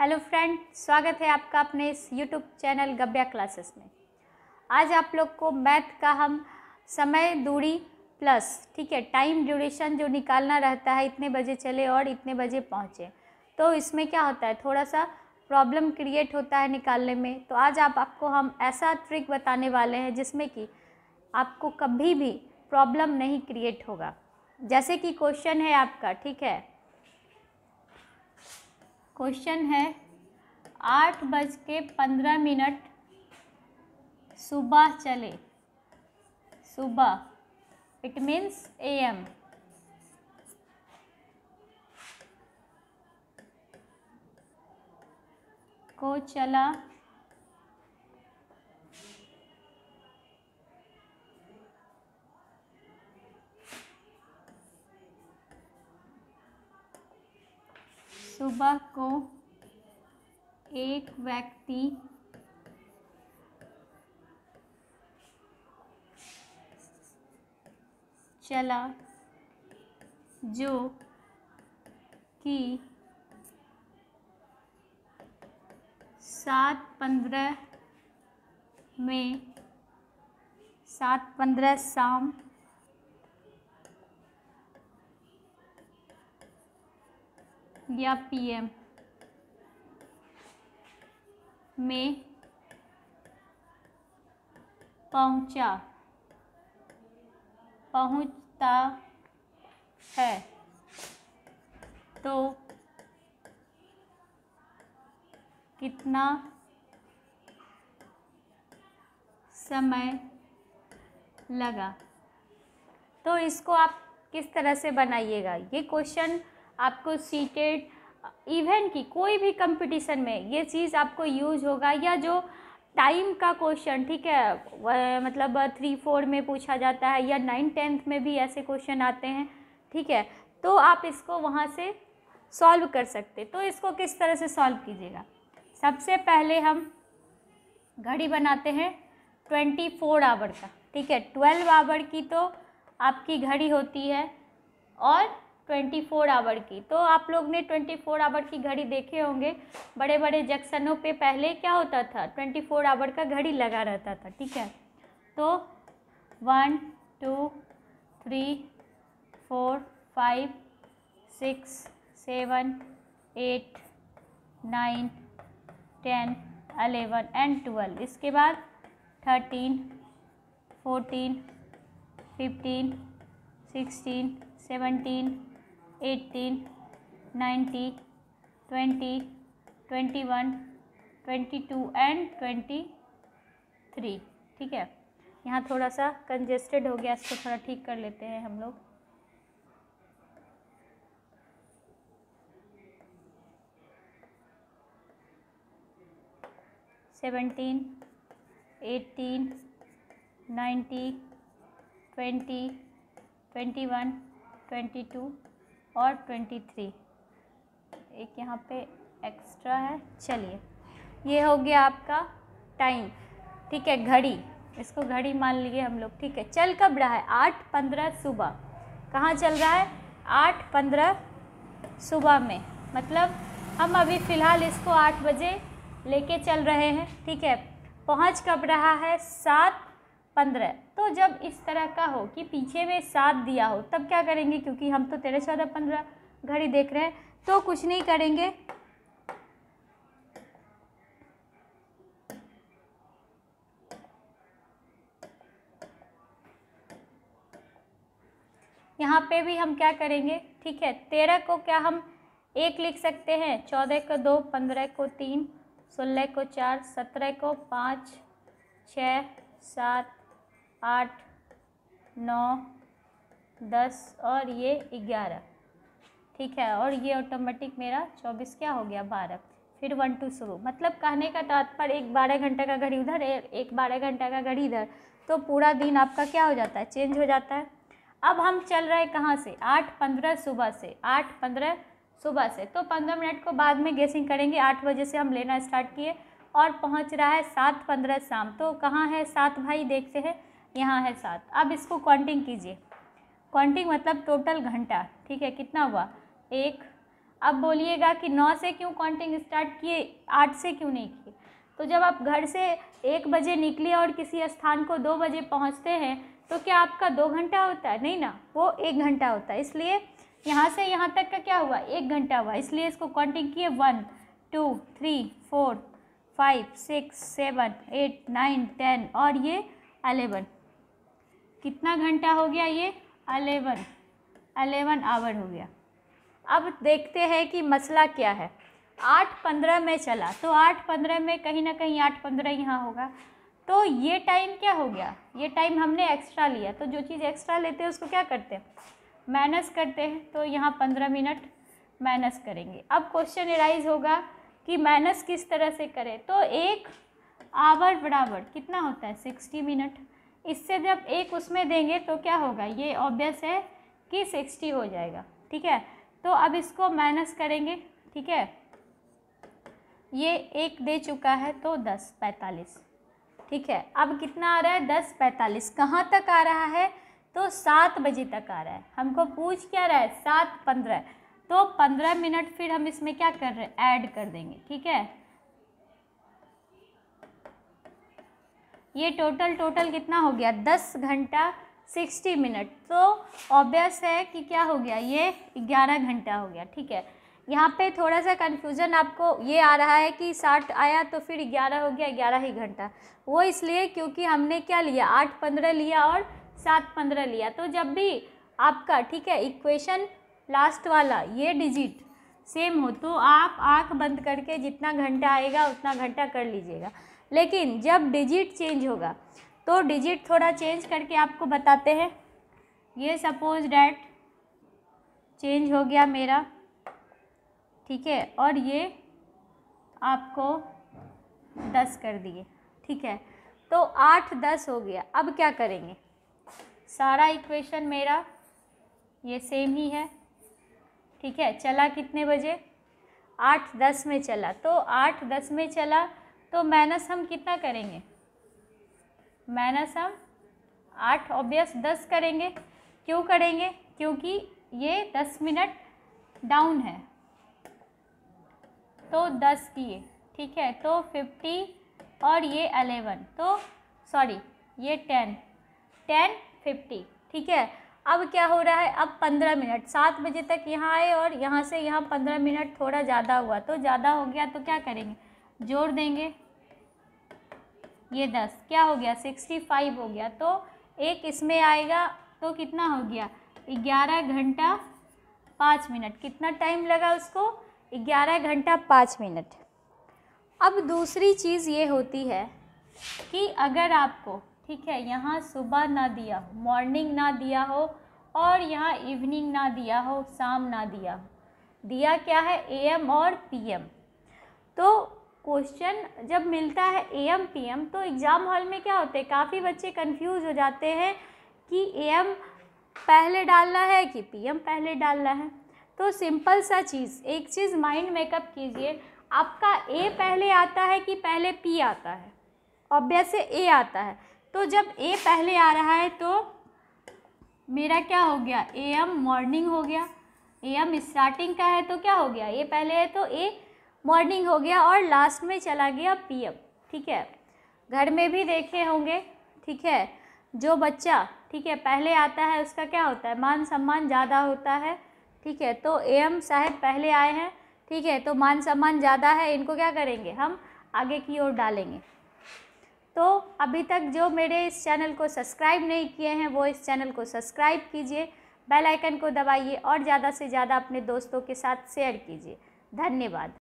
hello friend स्वागत है आपका अपने इस यूट्यूब चैनल गब्या क्लासेस में आज आप लोग को मैथ का हम समय दूरी प्लस ठीक है टाइम ड्यूरेशन जो निकालना रहता है इतने बजे चले और इतने बजे पहुँचे तो इसमें क्या होता है थोड़ा सा प्रॉब्लम क्रिएट होता है निकालने में तो आज आप आपको हम ऐसा ट्रिक बताने वाले हैं जिसमें कि आपको कभी भी प्रॉब्लम नहीं क्रिएट होगा जैसे कि क्वेश्चन है आपका ठीक है क्वेश्चन है आठ बज के पंद्रह मिनट सुबह चले सुबह इट मीन्स ए एम को चला सुबह को एक व्यक्ति चला जो कि सात पंद्रह में सात पंद्रह शाम या पीएम में पहुंचा पहुंचता है तो कितना समय लगा तो इसको आप किस तरह से बनाइएगा ये क्वेश्चन आपको सीटेड इवेंट की कोई भी कंपटीशन में ये चीज़ आपको यूज होगा या जो टाइम का क्वेश्चन ठीक है मतलब थ्री फोर में पूछा जाता है या नाइन टेंथ में भी ऐसे क्वेश्चन आते हैं ठीक है तो आप इसको वहाँ से सॉल्व कर सकते तो इसको किस तरह से सॉल्व कीजिएगा सबसे पहले हम घड़ी बनाते हैं ट्वेंटी फोर आवर का ठीक है ट्वेल्व आवर की तो आपकी घड़ी होती है और ट्वेंटी फोर आवर की तो आप लोग ने ट्वेंटी फोर आवर की घड़ी देखे होंगे बड़े बड़े जंक्शनों पे पहले क्या होता था ट्वेंटी फोर आवर का घड़ी लगा रहता था ठीक है तो one two three four five six seven eight nine ten eleven and twelve इसके बाद thirteen fourteen fifteen sixteen seventeen eighteen nineteen twenty twenty one twenty two and twenty three ठीक है यहाँ थोड़ा सा कंजेस्टेड हो गया इसको थोड़ा ठीक कर लेते हैं हम लोग seventeen eighteen nineteen twenty twenty one twenty two और ट्वेंटी थ्री एक यहाँ पे एक्स्ट्रा है चलिए ये हो गया आपका टाइम ठीक है घड़ी इसको घड़ी मान लीजिए हम लोग ठीक है चल कब रहा है आठ पंद्रह सुबह कहाँ चल रहा है आठ पंद्रह सुबह में मतलब हम अभी फ़िलहाल इसको आठ बजे लेके चल रहे हैं ठीक है पहुँच कब रहा है सात पंद्रह तो जब इस तरह का हो कि पीछे में सात दिया हो तब क्या करेंगे क्योंकि हम तो तेरह चौदह पंद्रह घड़ी देख रहे हैं तो कुछ नहीं करेंगे यहाँ पे भी हम क्या करेंगे ठीक है तेरह को क्या हम एक लिख सकते हैं चौदह को दो पंद्रह को तीन सोलह को चार सत्रह को पाँच छः सात आठ नौ दस और ये ग्यारह ठीक है और ये ऑटोमेटिक मेरा चौबीस क्या हो गया बारह फिर वन टू शुरू मतलब कहने का तात्पर्य एक बारह घंटे का घड़ी उधर एक बारह घंटे का घड़ी इधर तो पूरा दिन आपका क्या हो जाता है चेंज हो जाता है अब हम चल रहे हैं कहाँ से आठ पंद्रह सुबह से आठ पंद्रह सुबह से तो पंद्रह मिनट को बाद में गेसिंग करेंगे आठ बजे से हम लेना स्टार्ट किए और पहुँच रहा है सात पंद्रह शाम तो कहाँ है सात भाई देखते हैं यहाँ है सात अब इसको काउंटिंग कीजिए काउंटिंग मतलब टोटल घंटा ठीक है कितना हुआ एक अब बोलिएगा कि नौ से क्यों काउंटिंग स्टार्ट किए आठ से क्यों नहीं किए तो जब आप घर से एक बजे निकले और किसी स्थान को दो बजे पहुँचते हैं तो क्या आपका दो घंटा होता है नहीं ना वो एक घंटा होता है इसलिए यहाँ से यहाँ तक का क्या हुआ एक घंटा हुआ इसलिए इसको काउंटिंग किए one two three four five six seven eight nine ten और ये अलेवन कितना घंटा हो गया ये अलेवन अलेवन आवर हो गया अब देखते हैं कि मसला क्या है आठ पंद्रह में चला तो आठ पंद्रह में कहीं ना कहीं आठ पंद्रह यहाँ होगा तो ये टाइम क्या हो गया ये टाइम हमने एक्स्ट्रा लिया तो जो चीज़ एक्स्ट्रा लेते हैं उसको क्या करते हैं माइनस करते हैं तो यहाँ पंद्रह मिनट माइनस करेंगे अब क्वेश्चन एराइज होगा कि माइनस किस तरह से करें तो एक आवर बराबर कितना होता है सिक्सटी मिनट इससे जब एक उसमें देंगे तो क्या होगा ये ऑब्वियस है कि सिक्सटी हो जाएगा ठीक है तो अब इसको माइनस करेंगे ठीक है ये एक दे चुका है तो दस पैंतालीस ठीक है अब कितना आ रहा है दस पैंतालीस कहाँ तक आ रहा है तो सात बजे तक आ रहा है हमको पूछ क्या रहा है सात पंद्रह तो पंद्रह मिनट फिर हम इसमें क्या कर रहे हैं ऐड कर देंगे ठीक है ये टोटल टोटल कितना हो गया दस घंटा सिक्सटी मिनट तो ऑब्वियस है कि क्या हो गया ये ग्यारह घंटा हो गया ठीक है यहाँ पे थोड़ा सा कन्फ्यूज़न आपको ये आ रहा है कि साठ आया तो फिर ग्यारह हो गया ग्यारह ही घंटा वो इसलिए क्योंकि हमने क्या लिया आठ पंद्रह लिया और सात पंद्रह लिया तो जब भी आपका ठीक है इक्वेशन लास्ट वाला ये डिजिट सेम हो तो आप आंख बंद करके जितना घंटा आएगा उतना घंटा कर लीजिएगा लेकिन जब डिजिट चेंज होगा तो डिजिट थोड़ा चेंज करके आपको बताते हैं ये सपोज डैट चेंज हो गया मेरा ठीक है और ये आपको दस कर दिए ठीक है तो आठ दस हो गया अब क्या करेंगे सारा इक्वेशन मेरा ये सेम ही है ठीक है चला कितने बजे आठ दस में चला तो आठ दस में चला तो माइनस हम कितना करेंगे माइनस हम आठ ऑब्वियस दस करेंगे क्यों करेंगे क्योंकि ये दस मिनट डाउन है तो दस किए ठीक है तो फिफ्टी और ये अलेवन तो सॉरी ये टेन टेन फिफ्टी ठीक है अब क्या हो रहा है अब पंद्रह मिनट सात बजे तक यहाँ आए और यहाँ से यहाँ पंद्रह मिनट थोड़ा ज़्यादा हुआ तो ज़्यादा हो गया तो क्या करेंगे जोड़ देंगे ये दस क्या हो गया सिक्सटी फाइव हो गया तो एक इसमें आएगा तो कितना हो गया ग्यारह घंटा पाँच मिनट कितना टाइम लगा उसको ग्यारह घंटा पाँच मिनट अब दूसरी चीज़ ये होती है कि अगर आपको ठीक है यहाँ सुबह ना दिया हो मॉर्निंग ना दिया हो और यहाँ इवनिंग ना दिया हो शाम ना दिया हो दिया क्या है एम और पीएम तो क्वेश्चन जब मिलता है एम पीएम तो एग्ज़ाम हॉल में क्या होते हैं काफ़ी बच्चे कंफ्यूज हो जाते हैं कि एम पहले डालना है कि पीएम पहले डालना है तो सिंपल सा चीज़ एक चीज़ माइंड मेकअप कीजिए आपका ए पहले आता है कि पहले पी आता है ऑब्वियस ए आता है तो जब ए पहले आ रहा है तो मेरा क्या हो गया ए एम मॉर्निंग हो गया ए एम स्टार्टिंग का है तो क्या हो गया ए पहले है तो ए मॉर्निंग हो गया और लास्ट में चला गया पीएम ठीक है घर में भी देखे होंगे ठीक है जो बच्चा ठीक है पहले आता है उसका क्या होता है मान सम्मान ज़्यादा होता है ठीक है तो एम साहब पहले आए हैं ठीक है तो मान सम्मान ज़्यादा है इनको क्या करेंगे हम आगे की ओर डालेंगे तो अभी तक जो मेरे इस चैनल को सब्सक्राइब नहीं किए हैं वो इस चैनल को सब्सक्राइब कीजिए बेल आइकन को दबाइए और ज़्यादा से ज़्यादा अपने दोस्तों के साथ शेयर कीजिए धन्यवाद